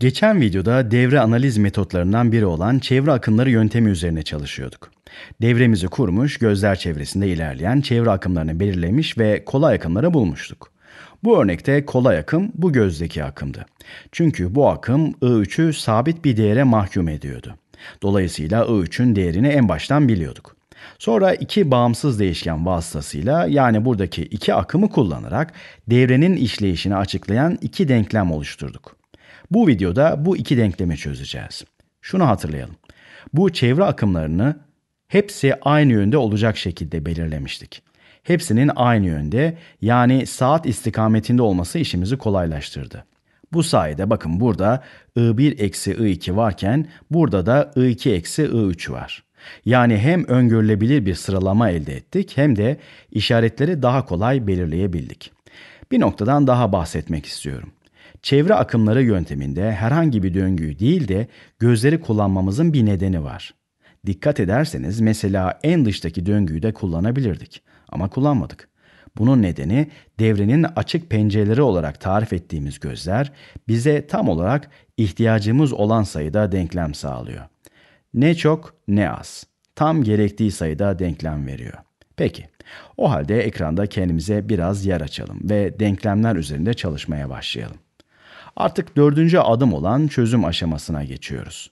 Geçen videoda devre analiz metotlarından biri olan çevre akımları yöntemi üzerine çalışıyorduk. Devremizi kurmuş, gözler çevresinde ilerleyen çevre akımlarını belirlemiş ve kolay akımları bulmuştuk. Bu örnekte kolay akım bu gözdeki akımdı. Çünkü bu akım I3'ü sabit bir değere mahkum ediyordu. Dolayısıyla I3'ün değerini en baştan biliyorduk. Sonra iki bağımsız değişken vasıtasıyla yani buradaki iki akımı kullanarak devrenin işleyişini açıklayan iki denklem oluşturduk. Bu videoda bu iki denklemi çözeceğiz. Şunu hatırlayalım. Bu çevre akımlarını hepsi aynı yönde olacak şekilde belirlemiştik. Hepsinin aynı yönde yani saat istikametinde olması işimizi kolaylaştırdı. Bu sayede bakın burada I1 eksi I2 varken burada da I2 eksi I3 var. Yani hem öngörülebilir bir sıralama elde ettik hem de işaretleri daha kolay belirleyebildik. Bir noktadan daha bahsetmek istiyorum. Çevre akımları yönteminde herhangi bir döngüyü değil de gözleri kullanmamızın bir nedeni var. Dikkat ederseniz mesela en dıştaki döngüyü de kullanabilirdik ama kullanmadık. Bunun nedeni devrenin açık pencereleri olarak tarif ettiğimiz gözler bize tam olarak ihtiyacımız olan sayıda denklem sağlıyor. Ne çok ne az. Tam gerektiği sayıda denklem veriyor. Peki, o halde ekranda kendimize biraz yer açalım ve denklemler üzerinde çalışmaya başlayalım. Artık dördüncü adım olan çözüm aşamasına geçiyoruz.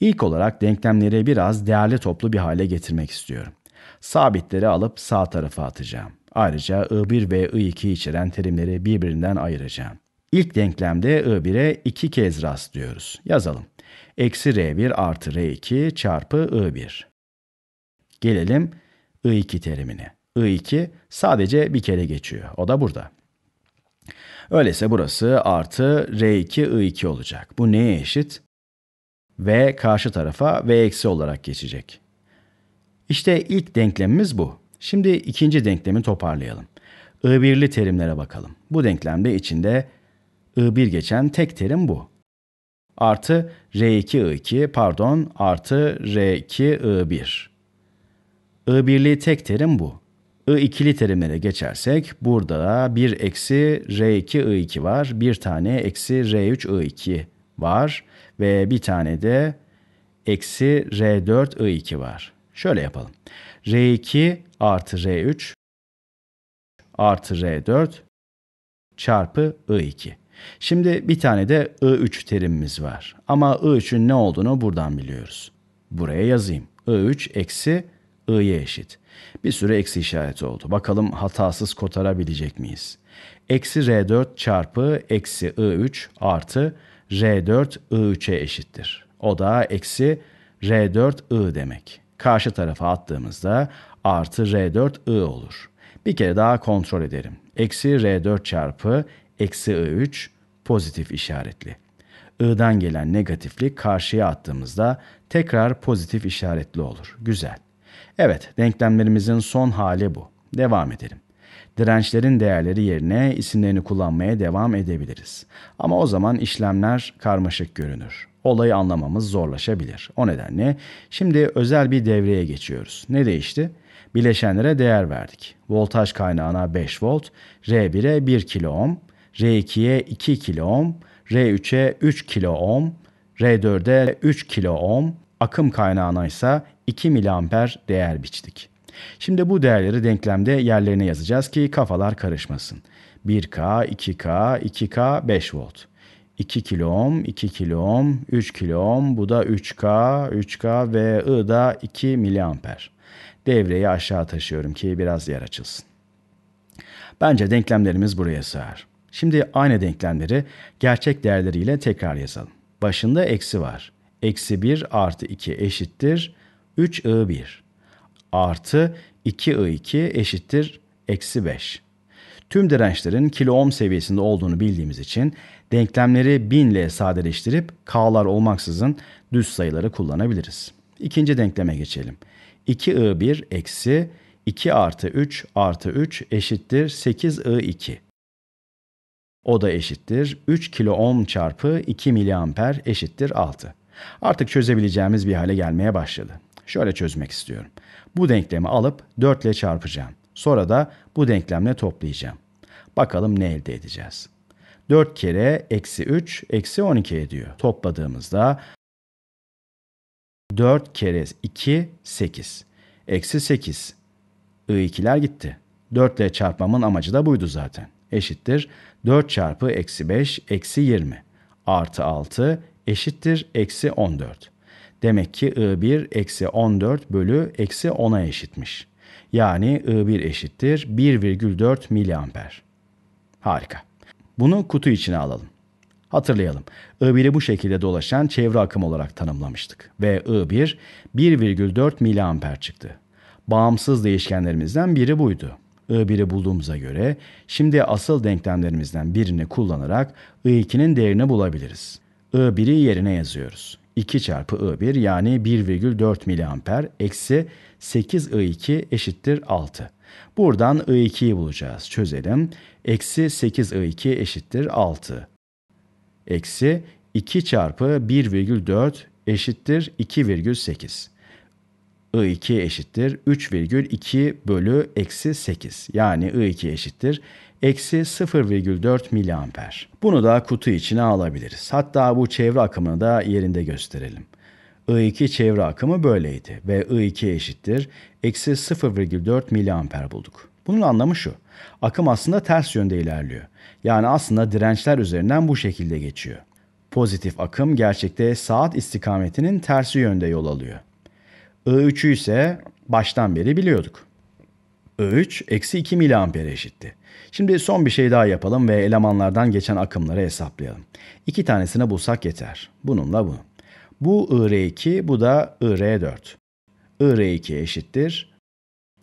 İlk olarak denklemleri biraz değerli toplu bir hale getirmek istiyorum. Sabitleri alıp sağ tarafa atacağım. Ayrıca I1 ve I2 içeren terimleri birbirinden ayıracağım. İlk denklemde I1'e 2 kez rastlıyoruz. Yazalım. Eksi R1 artı R2 çarpı I1. Gelelim I2 terimine. I2 sadece bir kere geçiyor. O da burada. Öyleyse burası artı R2 I2 olacak. Bu neye eşit? V karşı tarafa V eksi olarak geçecek. İşte ilk denklemimiz bu. Şimdi ikinci denklemi toparlayalım. I1'li terimlere bakalım. Bu denklemde içinde I1 geçen tek terim bu. Artı R2 I2 pardon artı R2 I1. I1'li tek terim bu. I2'li terimlere geçersek burada da 1 eksi R2 I2 var. Bir tane eksi R3 I2 var. Ve bir tane de eksi R4 I2 var. Şöyle yapalım. R2 artı R3 artı R4 çarpı I2. Şimdi bir tane de I3 terimimiz var. Ama I3'ün ne olduğunu buradan biliyoruz. Buraya yazayım. I3 eksi i'ye eşit. Bir sürü eksi işareti oldu. Bakalım hatasız kotarabilecek miyiz? Eksi r4 çarpı eksi i3 artı r4 i3'e eşittir. O da eksi r4 i demek. Karşı tarafa attığımızda artı r4 i olur. Bir kere daha kontrol ederim. Eksi r4 çarpı eksi i3 pozitif işaretli. i'dan gelen negatiflik karşıya attığımızda tekrar pozitif işaretli olur. Güzel. Evet, denklemlerimizin son hali bu. Devam edelim. Dirençlerin değerleri yerine isimlerini kullanmaya devam edebiliriz. Ama o zaman işlemler karmaşık görünür. Olayı anlamamız zorlaşabilir. O nedenle şimdi özel bir devreye geçiyoruz. Ne değişti? Bileşenlere değer verdik. Voltaj kaynağına 5 volt, R1'e 1 kilo ohm, R2'ye 2 kilo ohm, R3'e 3 kilo ohm, R4'e 3 kilo ohm, akım kaynağına ise 2 miliamper değer biçtik. Şimdi bu değerleri denklemde yerlerine yazacağız ki kafalar karışmasın. 1K, 2K, 2K, 5 volt. 2 kilom, 2 kilom, 3 ohm. bu da 3K, 3K ve I da 2 miliamper. Devreyi aşağı taşıyorum ki biraz yer açılsın. Bence denklemlerimiz buraya sığar. Şimdi aynı denklemleri gerçek değerleriyle tekrar yazalım. Başında eksi var. Eksi 1 artı 2 eşittir 3I1 artı 2I2 eşittir eksi 5. Tüm dirençlerin kilo ohm seviyesinde olduğunu bildiğimiz için denklemleri 1000 ile sadeleştirip k'lar olmaksızın düz sayıları kullanabiliriz. İkinci denkleme geçelim. 2i1 eksi 2 artı 3 artı 3 eşittir 8i2. O da eşittir 3 kilo ohm çarpı 2 miliamper eşittir 6. Artık çözebileceğimiz bir hale gelmeye başladı. Şöyle çözmek istiyorum. Bu denklemi alıp 4 ile çarpacağım. Sonra da bu denklemle toplayacağım. Bakalım ne elde edeceğiz. 4 kere eksi 3 eksi 12 ediyor. Topladığımızda 4 kere 2 8. Eksi 8. I2'ler gitti. 4 ile çarpmamın amacı da buydu zaten. Eşittir 4 çarpı eksi 5 eksi 20 artı 6 eşittir eksi 14. Demek ki I1 eksi 14 bölü eksi 10'a eşitmiş. Yani I1 eşittir 1,4 miliamper. Harika. Bunu kutu içine alalım. Hatırlayalım. I1'i bu şekilde dolaşan çevre akım olarak tanımlamıştık. Ve I1 1,4 miliamper çıktı. Bağımsız değişkenlerimizden biri buydu. I1'i bulduğumuza göre şimdi asıl denklemlerimizden birini kullanarak I2'nin değerini bulabiliriz. I1'i yerine yazıyoruz. 2 çarpı I1 yani 1,4 miliamper eksi 8 I2 eşittir 6. Buradan I2'yi bulacağız. Çözelim. Eksi 8 I2 eşittir 6. Eksi 2 çarpı 1,4 eşittir 2,8. I2 eşittir 3,2 bölü eksi 8. Yani I2 eşittir eksi 0,4 miliamper. Bunu da kutu içine alabiliriz. Hatta bu çevre akımını da yerinde gösterelim. I2 çevre akımı böyleydi ve I2 eşittir eksi 0,4 miliamper bulduk. Bunun anlamı şu. Akım aslında ters yönde ilerliyor. Yani aslında dirençler üzerinden bu şekilde geçiyor. Pozitif akım gerçekte saat istikametinin tersi yönde yol alıyor. I3'ü ise baştan beri biliyorduk. I3 eksi 2 miliampere eşitti. Şimdi son bir şey daha yapalım ve elemanlardan geçen akımları hesaplayalım. İki tanesini bulsak yeter. Bununla bu. Bu IR2, bu da IR4. IR2 eşittir.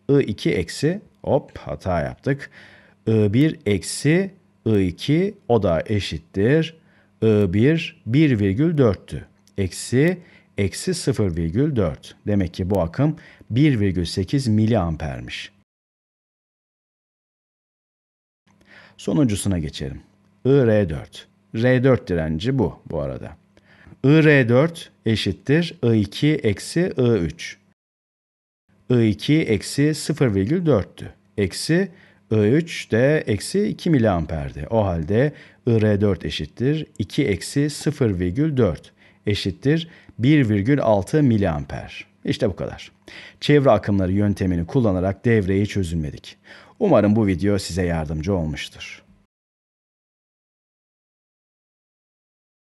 I2 eksi, hop hata yaptık. I1 eksi I2 o da eşittir. I1 1,4'tü. Eksi eksi 0,4. Demek ki bu akım 1,8 miliampermiş. Sonuncusuna geçelim. IR4. R4 e direnci bu bu arada. IR4 e eşittir I2 eksi I3. I2 eksi 0,4'tü. Eksi I3 de eksi 2 miliamperdi. O halde IR4 e eşittir 2 eksi 0,4 eşittir 1,6 miliamper. İşte bu kadar. Çevre akımları yöntemini kullanarak devreyi çözülmedik. Umarım bu video size yardımcı olmuştur.